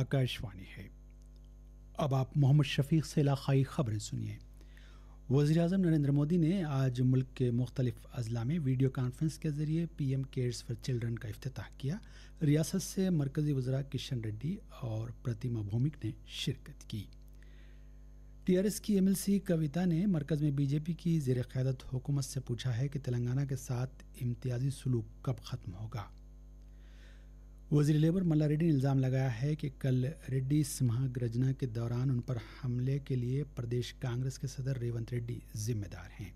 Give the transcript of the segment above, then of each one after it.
आकाशवाणी है अब आप मोहम्मद शफीक से इलाकई ख़बरें सुनिए वज़ी अजम नरेंद्र मोदी ने आज मुल्क के मुख्तलिफ अजला में वीडियो कॉन्फ्रेंस के ज़रिए P M cares for children का अफ्ताह किया रियासत से मरकज़ी वजरा किशन रेड्डी और प्रतिमा भौमिक ने शिरकत की टी आर एस की एम एल सी कविता ने मरकज़ में बीजेपी की जेर क़्यादत हुकूमत से पूछा है कि तेलंगाना के साथ इम्तियाजी सलूक कब ख़त्म होगा वजीर लेबर मल्ला रेड्डी ने इल्ज़ाम लगाया है कि कल रेड्डी महागर्जना के दौरान उन पर हमले के लिए प्रदेश कांग्रेस के सदर रेवंत रेड्डी जिम्मेदार हैं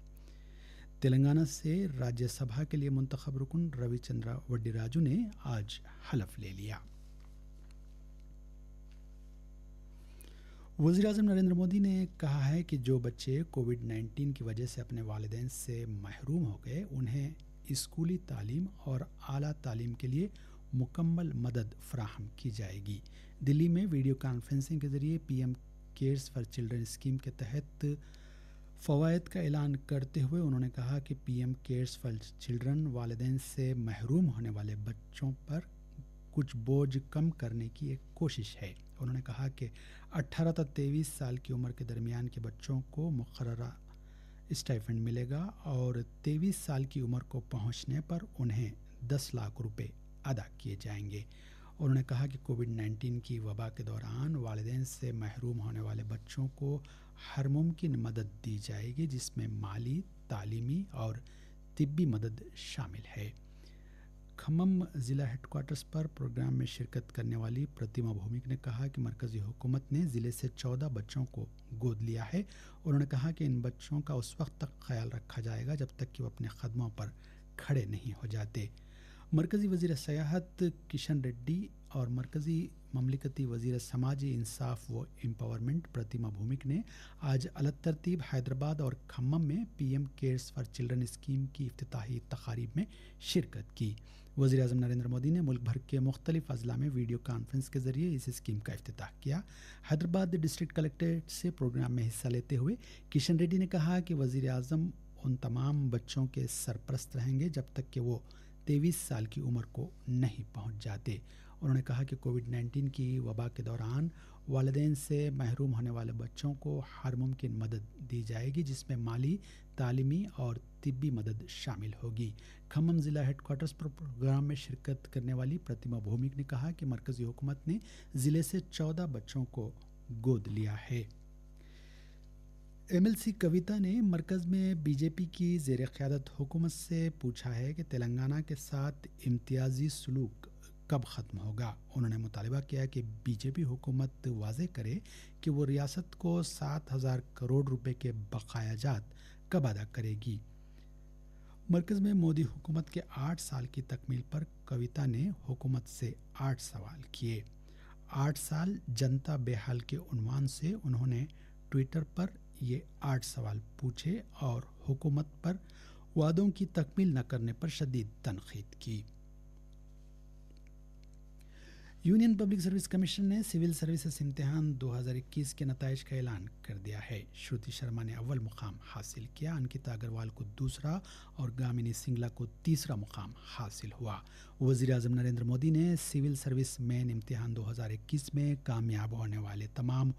तेलंगाना से राज्यसभा के लिए मुंतखब रुकन रविचंद्र वड्डी राजू ने आज हलफ ले लिया वजी अजम नरेंद्र मोदी ने कहा है कि जो बच्चे कोविड 19 की वजह से अपने वालदे से महरूम हो गए उन्हें स्कूली तालीम और आला तालीम के लिए मुकम्मल मदद फ्राहम की जाएगी दिल्ली में वीडियो कॉन्फ्रेंसिंग के ज़रिए PM cares for children scheme के तहत फ़वाद का ऐलान करते हुए उन्होंने कहा कि पीएम केयर्स फॉर चिल्ड्रन वालदे से महरूम होने वाले बच्चों पर कुछ बोझ कम करने की एक कोशिश है उन्होंने कहा कि 18 तथा तेईस साल की उम्र के दरमियान के बच्चों को मुकर्रा स्टाइफंड मिलेगा और तेईस साल की उम्र को पहुंचने पर उन्हें दस लाख रुपए अदा किए जाएंगे उन्होंने कहा कि कोविड 19 की वबा के दौरान वालदेन से महरूम होने वाले बच्चों को हर मुमकिन मदद दी जाएगी जिसमें माली तालीमी और तिब्बी मदद शामिल है खम्मम ज़िला हेडकोर्टर्स पर प्रोग्राम में शिरकत करने वाली प्रतिमा भौमिक ने कहा कि मरकज़ी हुकूमत ने ज़िले से चौदह बच्चों को गोद लिया है उन्होंने कहा कि इन बच्चों का उस वक्त तक ख्याल रखा जाएगा जब तक कि वो अपने कदमों पर खड़े नहीं हो जाते मरकज़ी वज़ी सयाहत किशन रेड्डी और मरकज़ी ममलिकती वजीर समाजी इंसाफ व एम्पावरमेंट प्रतिमा भूमिक ने आज अलग तरतीब हैदराबाद और खम्मम में PM cares for children scheme की अफ्ताही तकारीब में शिरकत की वजी अजम नरेंद्र मोदी ने मुल्क भर के मुख्तलिफ अजला में वीडियो कॉन्फ्रेंस के जरिए इस स्कीम का अफ्ताह किया हैदराबाद डिस्ट्रिक्ट कलेक्ट्रेट से प्रोग्राम में हिस्सा लेते हुए किशन रेड्डी ने कहा कि वज़ी अजम उन तमाम बच्चों के सरपरस्त रहेंगे जब तक कि वो तेईस साल की उम्र को नहीं पहुंच जाते उन्होंने कहा कि कोविड 19 की वबा के दौरान वालदे से महरूम होने वाले बच्चों को हर मुमकिन मदद दी जाएगी जिसमें माली तालीमी और तिब्बी मदद शामिल होगी खम्भम ज़िला हेडकोर्टर्स पर प्रोग्राम में शिरकत करने वाली प्रतिमा भौमिक ने कहा कि मरकज़ी हुकूमत ने ज़िले से चौदह बच्चों को गोद लिया है एमएलसी कविता ने मरकज़ में बीजेपी की जेर क़्यादत हुकूमत से पूछा है कि तेलंगाना के साथ इम्तियाजी सलूक कब ख़त्म होगा उन्होंने मुतालबा किया कि बीजेपी हुकूमत वाजे करे कि वो रियासत को सात हज़ार करोड़ रुपए के बकाया जात कब अदा करेगी मरकज़ में मोदी हुकूमत के आठ साल की तकमील पर कविता ने हुकूमत से आठ सवाल किए आठ साल जनता बेहाल के उनवान से उन्होंने ट्विटर पर ये आठ सवाल पूछे और हुकूमत पर वादों की तकमील न करने पर शदीद तनखीद की यूनियन पब्लिक सर्विस कमीशन ने सिविल सर्विसेज इम्तहान 2021 के नतज का ऐलान कर दिया है श्रुति शर्मा ने अव्वल मुकाम हासिल किया अंकिता अग्रवाल को दूसरा और गामिनी सिंगला को तीसरा मुकाम हासिल हुआ वजीर अजम नरेंद्र मोदी ने सिविल सर्विस मैन इम्तहान 2021 में कामयाब होने वाले तमाम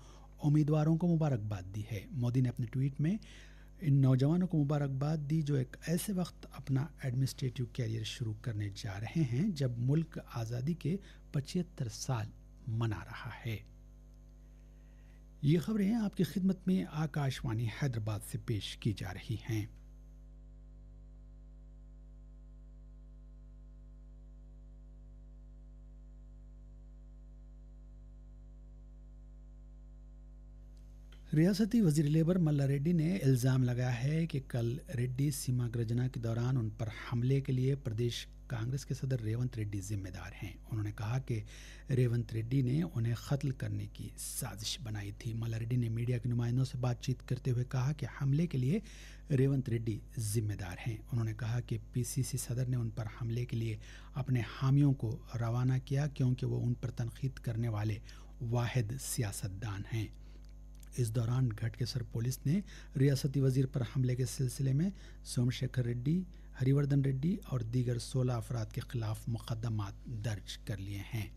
उम्मीदवारों को मुबारकबाद दी है मोदी ने अपने ट्वीट में इन नौजवानों को मुबारकबाद दी जो एक ऐसे वक्त अपना एडमिनिस्ट्रेटिव कैरियर शुरू करने जा रहे हैं जब मुल्क आज़ादी के पचहत्तर साल मना रहा है ये खबरें आपकी खिदमत में आकाशवाणी हैदराबाद से पेश की जा रही हैं रियासती वजीर लेबर मल्ला रेड्डी ने इल्ज़ाम लगाया है कि कल रेड्डी सीमा गर्जना के दौरान उन पर हमले के लिए प्रदेश कांग्रेस के सदर रेवंत रेड्डी जिम्मेदार हैं उन्होंने कहा कि रेवंत रेड्डी ने उन्हें कत्ल करने की साजिश बनाई थी मल्ला रेड्डी ने मीडिया के नुमाइंदों से बातचीत करते हुए कहा कि हमले के लिए रेवंत रेड्डी जिम्मेदार हैं उन्होंने कहा कि पीसीसी सदर ने उन पर हमले के लिए अपने हामियों को रवाना किया क्योंकि वो उन पर तनकीद करने वाले वाहिद सियासतदान हैं इस दौरान घटकेसर पुलिस ने रियासती वजीर पर हमले के सिलसिले में सोमशेखर रेड्डी हरिवर्धन रेड्डी और दीगर सोलह अफराद के खिलाफ मुकदमा दर्ज कर लिए हैं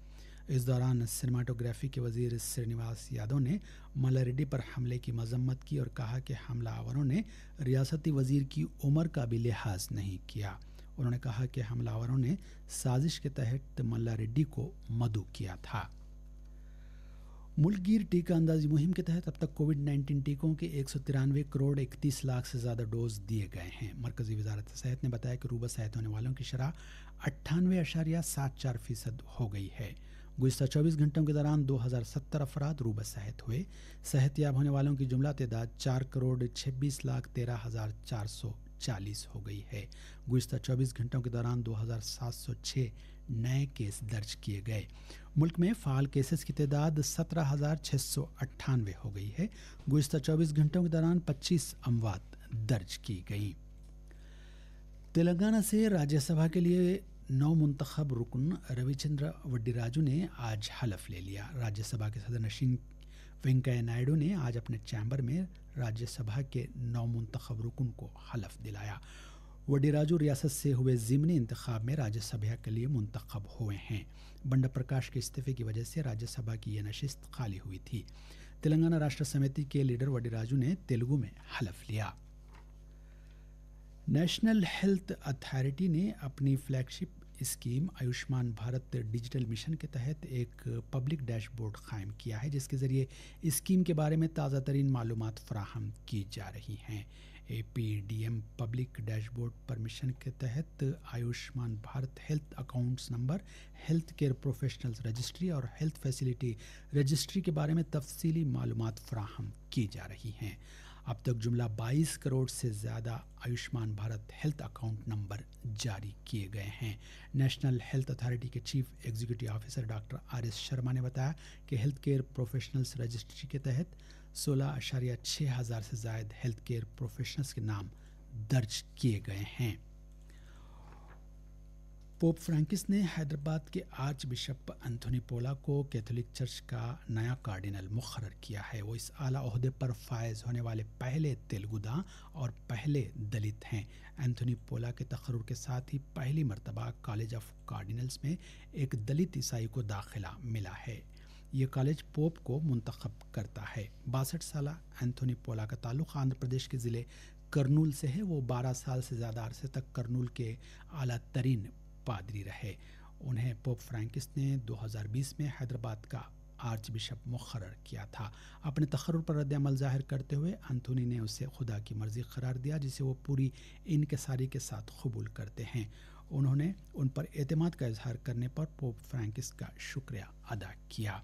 इस दौरान सिनेमाटोग्राफी के वजीर श्रीनिवास यादव ने मल्ला रेड्डी पर हमले की मजम्मत की और कहा कि हमलावरों ने रियासती वजीर की उम्र का भी लिहाज नहीं किया उन्होंने कहा कि हमलावरों ने साजिश के तहत मल्ला रेड्डी को मधु किया था मुलगीर टीका अंदाजी मुहिम के तहत अब तक कोविड नाइन्टीन टीकों के एक सौ तिरानवे करोड़ इकतीस लाख से ज़्यादा डोज दिए गए हैं मरकजी वजारत सेहत ने बताया कि रूबा सेहत होने वालों की शराह अट्ठानवे अशारिया सात चार फीसद हो गई है गुजशत चौबीस घंटों के दौरान दो हज़ार सत्तर अफराद रूबा सेहत हुए सेहतयाब होने वालों की जुमला तदाद चार करोड़ छब्बीस लाख तेरह हज़ार चार सौ चालीस हो गई है गुजत 24 घंटों के दौरान 2706 नए केस दर्ज किए गए मुल्क में फाल केसेस की तादाद सत्रह हो गई है गुजत 24 घंटों के दौरान 25 अमवात दर्ज की गई तेलंगाना से राज्यसभा के लिए नौ मुंतखब रुकन रविचंद्र वड्डीराजू ने आज हलफ ले लिया राज्यसभा के सदर नशीन वेंकैया नायडू ने आज अपने चैम्बर में राज्यसभा के नौ नौमंतखब रुकन को हलफ दिलाया वडीराजू रियासत से हुए ज़िमनी इंतखब में राज्यसभा के लिए मुंतखब हुए हैं बंडा प्रकाश के इस्तीफे की वजह से राज्यसभा की यह नशिस्त खाली हुई थी तेलंगाना राष्ट्र समिति के लीडर वडीराजू ने तेलुगु में हलफ लिया नेशनल हेल्थ अथॉरिटी ने अपनी flagship scheme Ayushman Bharat digital mission के तहत एक पब्लिक डैशबोर्ड कायम किया है जिसके ज़रिए स्कीम के बारे में ताज़ा तरीन मालूम फ्राहम की जा रही हैं A P D M public dashboard mission के तहत Ayushman Bharat health accounts number health care professionals registry और हेल्थ फैसिलिटी रजिस्ट्री के बारे में तफसली मालूम फ्राहम की जा रही हैं अब तक जुमला 22 करोड़ से ज़्यादा Ayushman Bharat health account number जारी किए गए हैं नेशनल हेल्थ अथॉरिटी के chief executive officer doctor R S Sharma ने बताया कि हेल्थ केयर प्रोफेशनल्स रजिस्ट्री के तहत सोलह अशारिया छः हज़ार से जायद हेल्थ केयर प्रोफेशनल्स के नाम दर्ज किए गए हैं पोप फ्रांकिस ने हैदराबाद के आर्च बिशप एंथोनी पोला को कैथोलिक चर्च का नया कार्डिनल मुखर किया है वो इस आला अहदे पर फायज होने वाले पहले तेलगुदा और पहले दलित हैं एंथोनी पोला के तकरूर के साथ ही पहली मरतबा कॉलेज ऑफ कार्डिनल्स में एक दलित ईसाई को दाखिला मिला है ये कॉलेज पोप को मंतखब करता है बासठ साल एंथोनी पोला का ताल्लुक आंध्र प्रदेश के ज़िले करनूल से है वो 12 साल से ज़्यादा अरसे तक करनूल के अला तरीन पादरी रहे उन्हें पोप फ्रैंकिस ने 2020 में हैदराबाद का आर्च बिशप मुखर किया था अपने तखर पर रद्दमल जाहिर करते हुए अंथोनी ने उसे खुदा की मर्जी करार दिया जिसे वो पूरी इनकसारी के साथ कबूल करते हैं उन्होंने उन पर अतमाद का इजहार करने पर पोप फ्रैंकिस का शुक्रिया अदा किया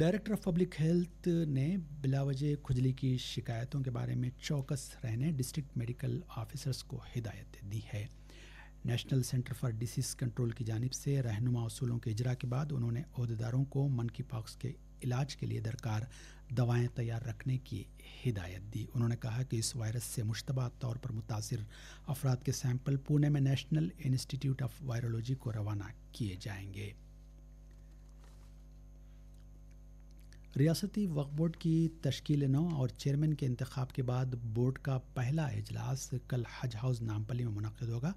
डायरेक्टर ऑफ पब्लिक हेल्थ ने बिलावज खुजली की शिकायतों के बारे में चौकस रहने डिस्ट्रिक्ट मेडिकल ऑफिसर्स को हिदायत दी है national centre for disease control की जानब से रहनुमा असूलों के इजरा के बाद उन्होंने अहदेदारों को मनकी पॉक्स के इलाज के लिए दरकार दवाएं तैयार रखने की हिदायत दी उन्होंने कहा कि इस वायरस से मुशतबा तौर पर मुतासर अफराद के सैंपल पुणे में नेशनल इंस्टीट्यूट ऑफ वायरोलॉजी को रवाना किए जाएंगे रियासती वक्फ बोर्ड की तश्कील नौ और चेयरमैन के इंतखब के बाद बोर्ड का पहला अजलास कल हज हाउस नामपली में मनद होगा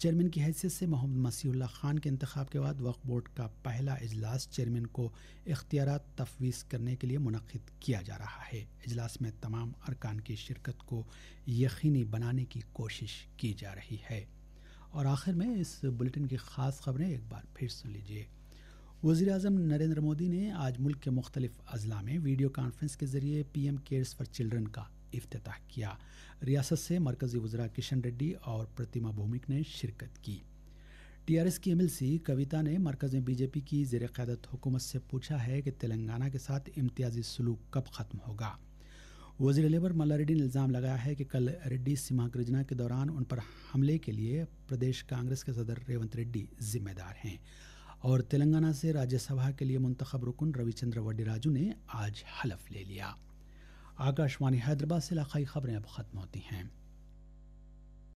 चेयरमैन की हैसियत से मोहम्मद मसीहुल्ला खान के इंतखब के बाद वक्फ बोर्ड का पहला अजलास चेयरमैन को इख्तियार तफवीज़ करने के लिए मनद किया जा रहा है अजलास में तमाम अरकान की शिरकत को यकीनी बनाने की कोशिश की जा रही है और आखिर में इस बुलेटिन की ख़ास खबरें एक बार फिर सुन लीजिए वज़ी अजम नरेंद्र मोदी ने आज मुल्क के मुख्तलिफ अजला में वीडियो कॉन्फ्रेंस के जरिए P M cares for children का अफ्ताह किया रियासत से मरकजी वजरा किशन रेड्डी और प्रतिमा भूमिक ने शिरकत की टी आर एस की एम एल सी कविता ने मरकज में बीजेपी की जेर क़्यादत हुकूमत से पूछा है कि तेलंगाना के साथ इम्तियाजी सलूक कब ख़त्म होगा वजी लेबर मल्ला रेड्डी ने इल्ज़ाम लगाया है कि कल रेड्डी सीमागर्जना के दौरान उन पर हमले के लिए प्रदेश कांग्रेस के सदर रेवंत रेड्डी जिम्मेदार हैं और तेलंगाना से राज्यसभा के लिए मुंतब रुकन रविचंद्र वड्डेराजू ने आज हलफ ले लिया आकाशवाणी हैदराबाद से लाखाई खबरें अब खत्म होती हैं